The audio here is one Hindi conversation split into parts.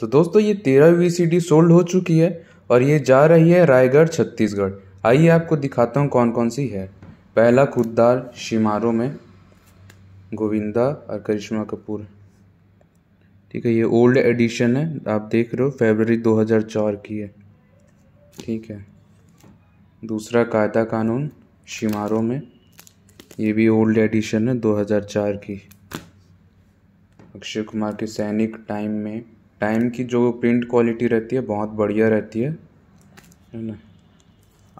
तो दोस्तों ये तेरह वी सी सोल्ड हो चुकी है और ये जा रही है रायगढ़ छत्तीसगढ़ आइए आपको दिखाता हूँ कौन कौन सी है पहला खुददार शिमारों में गोविंदा और करिश्मा कपूर ठीक है ये ओल्ड एडिशन है आप देख रहे हो फेबररी 2004 की है ठीक है दूसरा कायदा कानून शिमारों में ये भी ओल्ड एडिशन है 2004 की अक्षय कुमार के सैनिक टाइम में टाइम की जो प्रिंट क्वालिटी रहती है बहुत बढ़िया रहती है है ना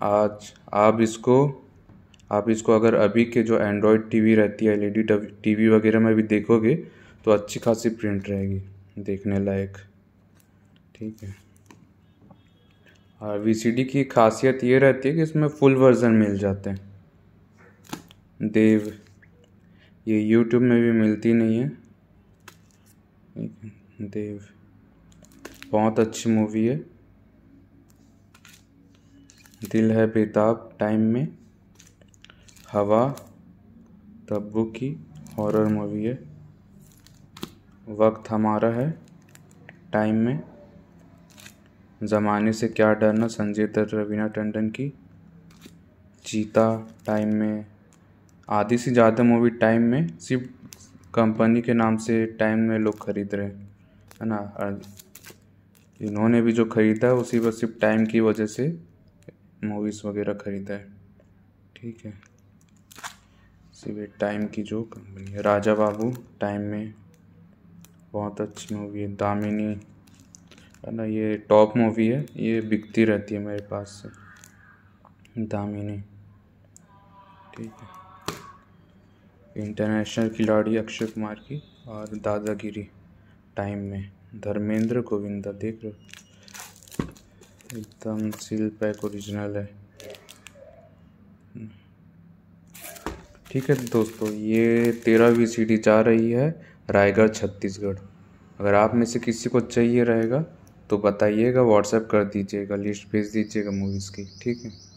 आज आप इसको आप इसको अगर अभी के जो एंड्रॉयड टीवी रहती है एलईडी e टीवी वगैरह में भी देखोगे तो अच्छी खासी प्रिंट रहेगी देखने लायक ठीक है और वीसीडी की खासियत ये रहती है कि इसमें फुल वर्जन मिल जाते हैं देव ये यूट्यूब में भी मिलती नहीं है देव बहुत अच्छी मूवी है दिल है बेताब टाइम में हवा तब्बू की हॉरर मूवी है वक्त हमारा है टाइम में ज़माने से क्या डरना संजय दत्त रवीना टंडन की चीता टाइम में आधी से ज़्यादा मूवी टाइम में सिर्फ कंपनी के नाम से टाइम में लोग खरीद रहे हैं है ना इन्होंने भी जो ख़रीदा है उसी पर सिर्फ टाइम की वजह से मूवीज़ वगैरह ख़रीदा है ठीक है सिर्फ टाइम की जो कंपनी है राजा बाबू टाइम में बहुत अच्छी मूवी है दामिनी है ना ये टॉप मूवी है ये बिकती रहती है मेरे पास से दामिनी ठीक है इंटरनेशनल खिलाड़ी अक्षय कुमार की और दादागिरी टाइम में धर्मेंद्र गोविंदा देख रहे हो एकदम सील पैक ओरिजिनल है ठीक है दोस्तों ये तेरहवीं सीढ़ी जा रही है रायगढ़ छत्तीसगढ़ अगर आप में से किसी को चाहिए रहेगा तो बताइएगा व्हाट्सएप कर दीजिएगा लिस्ट भेज दीजिएगा मूवीज़ की ठीक है